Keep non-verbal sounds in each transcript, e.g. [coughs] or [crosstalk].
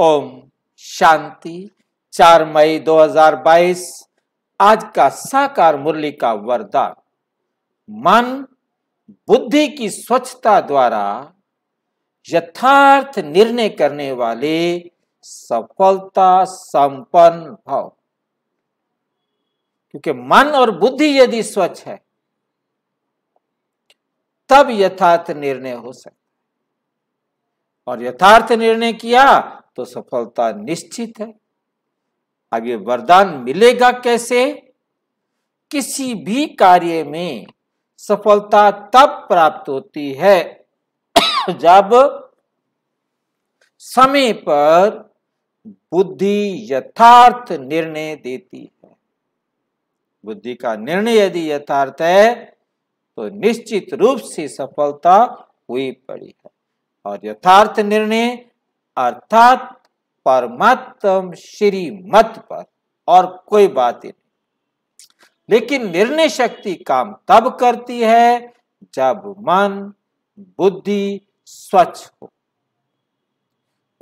ओम शांति 4 मई 2022 आज का साकार मुरली का वरदान मन बुद्धि की स्वच्छता द्वारा यथार्थ निर्णय करने वाले सफलता संपन्न भाव क्योंकि मन और बुद्धि यदि स्वच्छ है तब यथार्थ निर्णय हो सकता और यथार्थ निर्णय किया तो सफलता निश्चित है अब ये वरदान मिलेगा कैसे किसी भी कार्य में सफलता तब प्राप्त होती है [coughs] जब समय पर बुद्धि यथार्थ निर्णय देती है बुद्धि का निर्णय यदि यथार्थ है तो निश्चित रूप से सफलता हुई पड़ी है और यथार्थ निर्णय अर्थात परमात्म श्री मत पर और कोई बात ही नहीं लेकिन निर्णय शक्ति काम तब करती है जब मन बुद्धि स्वच्छ हो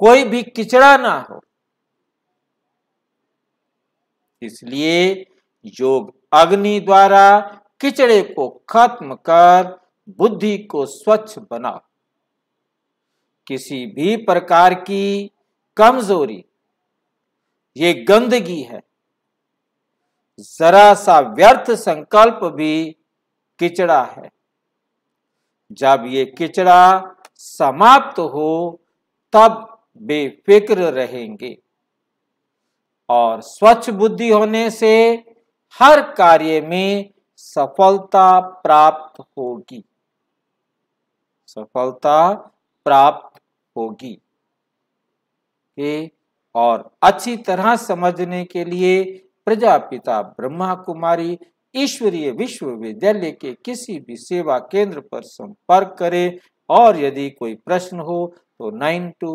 कोई भी किचड़ा ना हो इसलिए योग अग्नि द्वारा किचड़े को खत्म कर बुद्धि को स्वच्छ बनाओ किसी भी प्रकार की कमजोरी ये गंदगी है जरा सा व्यर्थ संकल्प भी किचड़ा है जब ये किचड़ा समाप्त हो तब बेफिक्र रहेंगे और स्वच्छ बुद्धि होने से हर कार्य में सफलता प्राप्त होगी सफलता प्राप्त होगी ए और अच्छी तरह समझने के लिए प्रजापिता ब्रह्मा कुमारी ईश्वरीय विश्वविद्यालय के किसी भी सेवा केंद्र पर संपर्क करें और यदि कोई प्रश्न हो तो nine two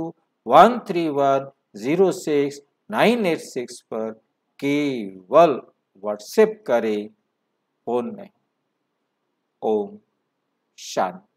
one three one zero six nine eight six पर केवल व्हाट्सएप करें फोन नहीं ओम शांति